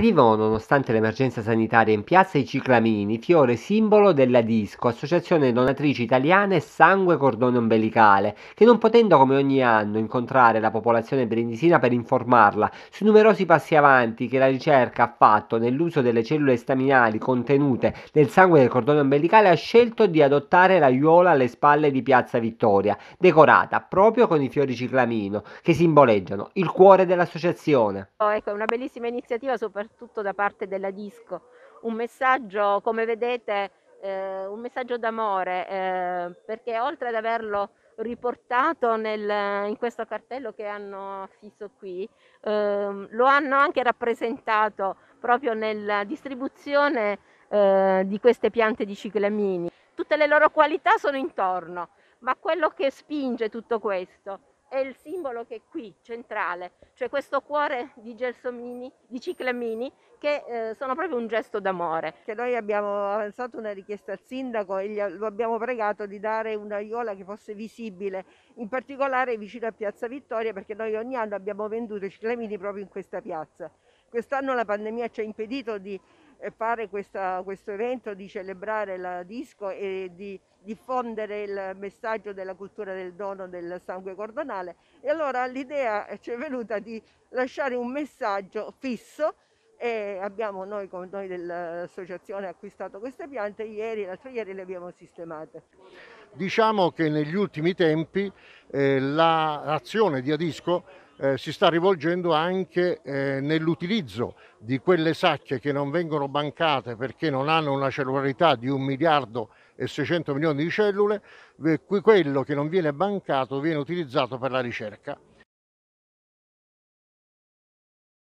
Arrivano nonostante l'emergenza sanitaria in piazza i ciclamini, fiore simbolo della Disco, associazione donatrici italiane Sangue Cordone Ombelicale, che non potendo come ogni anno incontrare la popolazione brindisina per informarla sui numerosi passi avanti che la ricerca ha fatto nell'uso delle cellule staminali contenute nel sangue del cordone ombelicale, ha scelto di adottare la l'aiuola alle spalle di Piazza Vittoria, decorata proprio con i fiori ciclamino, che simboleggiano il cuore dell'associazione. Oh, ecco, è una bellissima iniziativa soprattutto soprattutto da parte della disco, un messaggio, come vedete, eh, un messaggio d'amore, eh, perché oltre ad averlo riportato nel, in questo cartello che hanno affisso qui, eh, lo hanno anche rappresentato proprio nella distribuzione eh, di queste piante di ciclamini. Tutte le loro qualità sono intorno, ma quello che spinge tutto questo è il simbolo che è qui, centrale, cioè questo cuore di gelsomini, di ciclamini, che eh, sono proprio un gesto d'amore. Che noi abbiamo avanzato una richiesta al sindaco e gli, lo abbiamo pregato di dare un'aiola che fosse visibile, in particolare vicino a Piazza Vittoria, perché noi ogni anno abbiamo venduto i ciclamini proprio in questa piazza. Quest'anno la pandemia ci ha impedito di eh, fare questa, questo evento di celebrare la disco e di diffondere il messaggio della cultura del dono del sangue cordonale e allora l'idea ci è venuta di lasciare un messaggio fisso e abbiamo noi con noi dell'associazione acquistato queste piante ieri, l'altro ieri le abbiamo sistemate. Diciamo che negli ultimi tempi eh, l'azione la di Adisco eh, si sta rivolgendo anche eh, nell'utilizzo di quelle sacche che non vengono bancate perché non hanno una cellularità di un miliardo e 600 milioni di cellule, eh, quello che non viene bancato viene utilizzato per la ricerca.